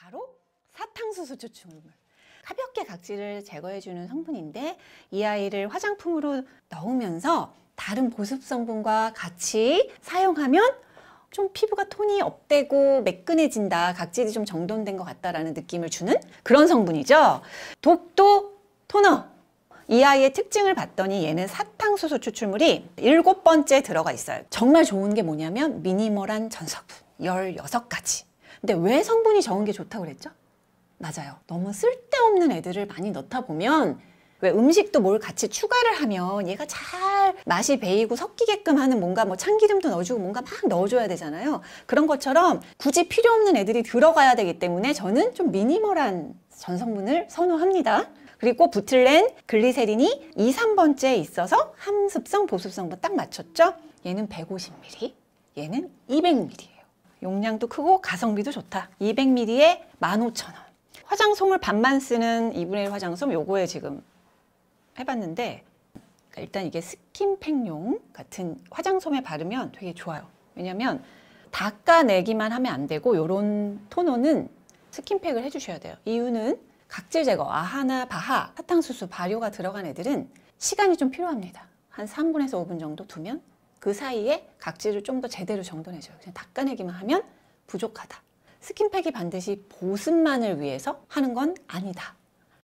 바로 사탕수수 추출물. 가볍게 각질을 제거해주는 성분인데 이 아이를 화장품으로 넣으면서 다른 보습 성분과 같이 사용하면 좀 피부가 톤이 업되고 매끈해진다, 각질이 좀 정돈된 것 같다라는 느낌을 주는 그런 성분이죠. 독도 토너. 이 아이의 특징을 봤더니 얘는 사탕수수 추출물이 일곱 번째 들어가 있어요. 정말 좋은 게 뭐냐면 미니멀한 전성분 열여섯 가지 근데 왜 성분이 적은 게 좋다고 그랬죠? 맞아요. 너무 쓸데없는 애들을 많이 넣다 보면 왜 음식도 뭘 같이 추가를 하면 얘가 잘 맛이 배이고 섞이게끔 하는 뭔가 뭐 참기름도 넣어주고 뭔가 막 넣어줘야 되잖아요. 그런 것처럼 굳이 필요 없는 애들이 들어가야 되기 때문에 저는 좀 미니멀한 전성분을 선호합니다. 그리고 부틀렌 글리세린이 2, 3번째에 있어서 함습성, 보습성도딱 맞췄죠? 얘는 150ml, 얘는 200ml예요. 용량도 크고 가성비도 좋다. 200ml에 15,000원. 화장솜을 반만 쓰는 2분의 1 화장솜 요거에 지금 해봤는데 그러니까 일단 이게 스킨팩용 같은 화장솜에 바르면 되게 좋아요. 왜냐면 닦아내기만 하면 안 되고 요런 토너는 스킨팩을 해주셔야 돼요. 이유는 각질 제거, 아하나, 바하, 사탕수수, 발효가 들어간 애들은 시간이 좀 필요합니다. 한 3분에서 5분 정도 두면 그 사이에 각질을 좀 더 제대로 정돈해줘요. 그냥 닦아내기만 하면 부족하다. 스킨팩이 반드시 보습만을 위해서 하는 건 아니다.